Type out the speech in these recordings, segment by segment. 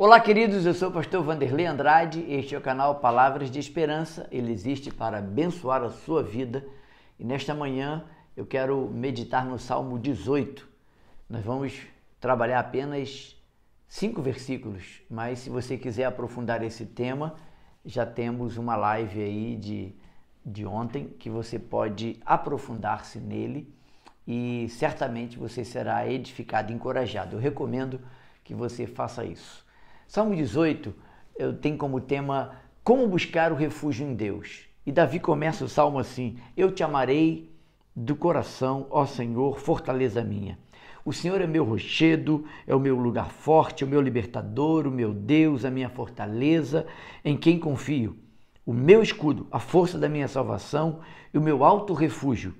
Olá, queridos. Eu sou o pastor Vanderlei Andrade. Este é o canal Palavras de Esperança. Ele existe para abençoar a sua vida. E nesta manhã eu quero meditar no Salmo 18. Nós vamos trabalhar apenas cinco versículos, mas se você quiser aprofundar esse tema, já temos uma live aí de, de ontem que você pode aprofundar-se nele e certamente você será edificado, encorajado. Eu recomendo que você faça isso. Salmo 18 eu tenho como tema como buscar o refúgio em Deus. E Davi começa o salmo assim: Eu te amarei do coração, ó Senhor, fortaleza minha. O Senhor é meu rochedo, é o meu lugar forte, é o meu libertador, o meu Deus, a minha fortaleza, em quem confio. O meu escudo, a força da minha salvação e o meu alto refúgio.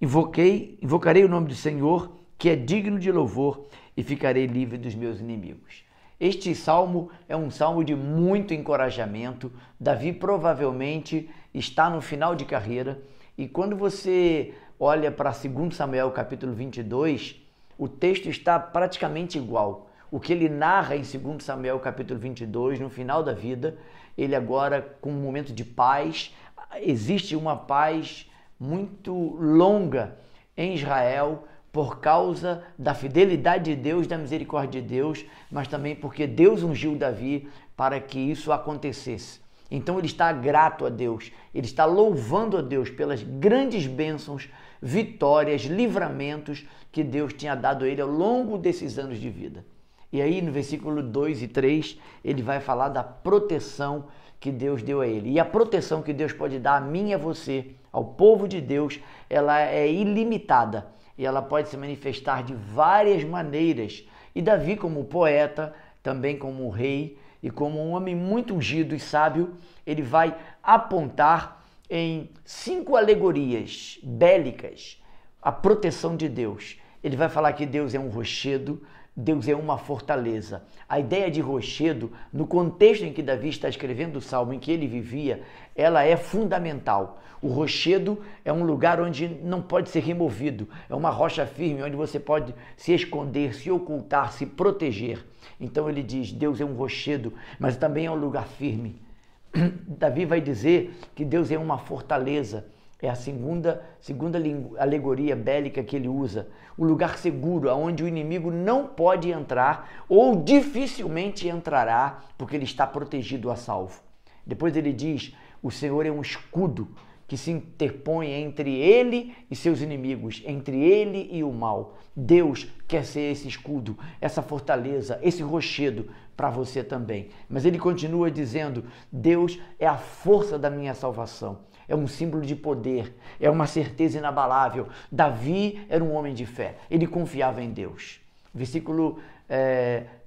Invoquei, invocarei o nome do Senhor, que é digno de louvor, e ficarei livre dos meus inimigos. Este salmo é um salmo de muito encorajamento. Davi provavelmente está no final de carreira e quando você olha para 2 Samuel capítulo 22, o texto está praticamente igual. O que ele narra em 2 Samuel capítulo 22, no final da vida, ele agora com um momento de paz, existe uma paz muito longa em Israel, por causa da fidelidade de Deus, da misericórdia de Deus, mas também porque Deus ungiu Davi para que isso acontecesse. Então ele está grato a Deus, ele está louvando a Deus pelas grandes bênçãos, vitórias, livramentos que Deus tinha dado a ele ao longo desses anos de vida. E aí no versículo 2 e 3, ele vai falar da proteção que Deus deu a ele. E a proteção que Deus pode dar a mim e a você, ao povo de Deus, ela é ilimitada e ela pode se manifestar de várias maneiras. E Davi, como poeta, também como rei e como um homem muito ungido e sábio, ele vai apontar em cinco alegorias bélicas a proteção de Deus. Ele vai falar que Deus é um rochedo, Deus é uma fortaleza. A ideia de rochedo, no contexto em que Davi está escrevendo o salmo, em que ele vivia, ela é fundamental. O rochedo é um lugar onde não pode ser removido, é uma rocha firme onde você pode se esconder, se ocultar, se proteger. Então ele diz: Deus é um rochedo, mas também é um lugar firme. Davi vai dizer que Deus é uma fortaleza. É a segunda, segunda alegoria bélica que ele usa. O lugar seguro, aonde o inimigo não pode entrar ou dificilmente entrará, porque ele está protegido a salvo. Depois ele diz: o Senhor é um escudo que se interpõe entre ele e seus inimigos, entre ele e o mal. Deus quer ser esse escudo, essa fortaleza, esse rochedo para você também. Mas ele continua dizendo: Deus é a força da minha salvação é um símbolo de poder, é uma certeza inabalável. Davi era um homem de fé, ele confiava em Deus. Versículo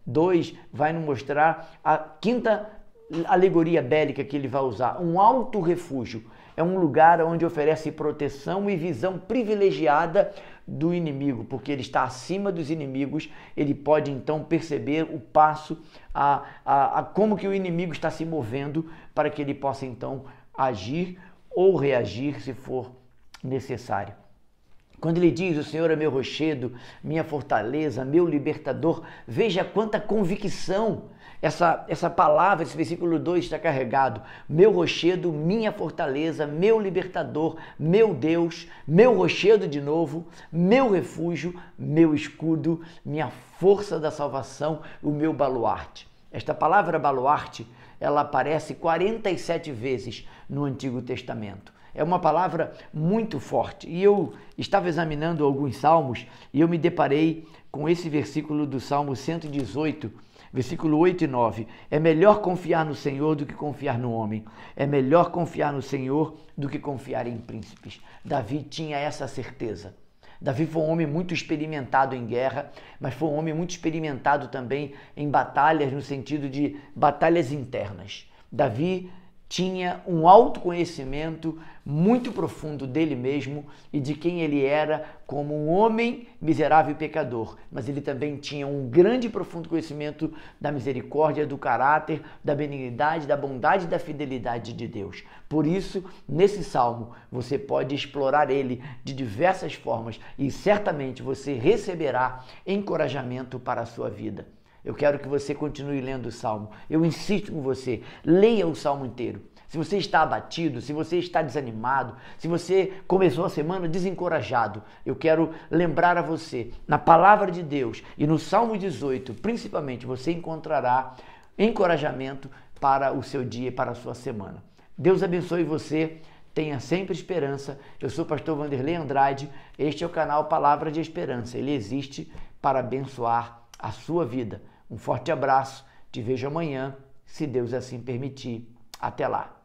2 eh, é, vai nos mostrar a quinta alegoria bélica que ele vai usar: um alto refúgio. É um lugar onde oferece proteção e visão privilegiada do inimigo, porque ele está acima dos inimigos, ele pode então perceber o passo, a, a, a como que o inimigo está se movendo, para que ele possa então agir ou reagir se for necessário. Quando ele diz: O Senhor é meu rochedo, minha fortaleza, meu libertador, veja quanta convicção essa, essa palavra, esse versículo 2 está carregado. Meu rochedo, minha fortaleza, meu libertador, meu Deus, meu rochedo de novo, meu refúgio, meu escudo, minha força da salvação, o meu baluarte. Esta palavra baluarte, ela aparece 47 vezes no Antigo Testamento. É uma palavra muito forte. E eu estava examinando alguns salmos e eu me deparei com esse versículo do Salmo 118, versículo 8 e 9. É melhor confiar no Senhor do que confiar no homem. É melhor confiar no Senhor do que confiar em príncipes. Davi tinha essa certeza. Davi foi um homem muito experimentado em guerra, mas foi um homem muito experimentado também em batalhas, no sentido de batalhas internas. Davi tinha um autoconhecimento muito profundo dele mesmo e de quem ele era como um homem miserável e pecador, mas ele também tinha um grande e profundo conhecimento da misericórdia, do caráter, da benignidade, da bondade e da fidelidade de Deus. Por isso, nesse salmo, você pode explorar ele de diversas formas e certamente você receberá encorajamento para a sua vida. Eu quero que você continue lendo o salmo. Eu insisto com você, leia o salmo inteiro. Se você está abatido, se você está desanimado, se você começou a semana desencorajado, eu quero lembrar a você, na palavra de Deus e no Salmo 18, principalmente, você encontrará encorajamento para o seu dia e para a sua semana. Deus abençoe você. Tenha sempre esperança. Eu sou o pastor Vanderlei Andrade. Este é o canal Palavra de Esperança. Ele existe para abençoar a sua vida. Um forte abraço, te vejo amanhã, se Deus assim permitir. Até lá!